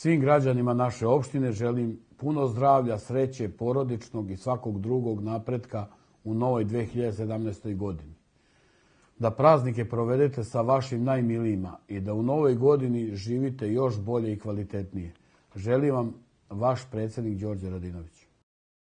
Svim građanima naše opštine želim puno zdravlja, sreće, porodičnog i svakog drugog napretka u novoj 2017. godini. Da praznike provedete sa vašim najmilijima i da u novoj godini živite još bolje i kvalitetnije. Želim vam vaš predsednik Đorđe Radinović.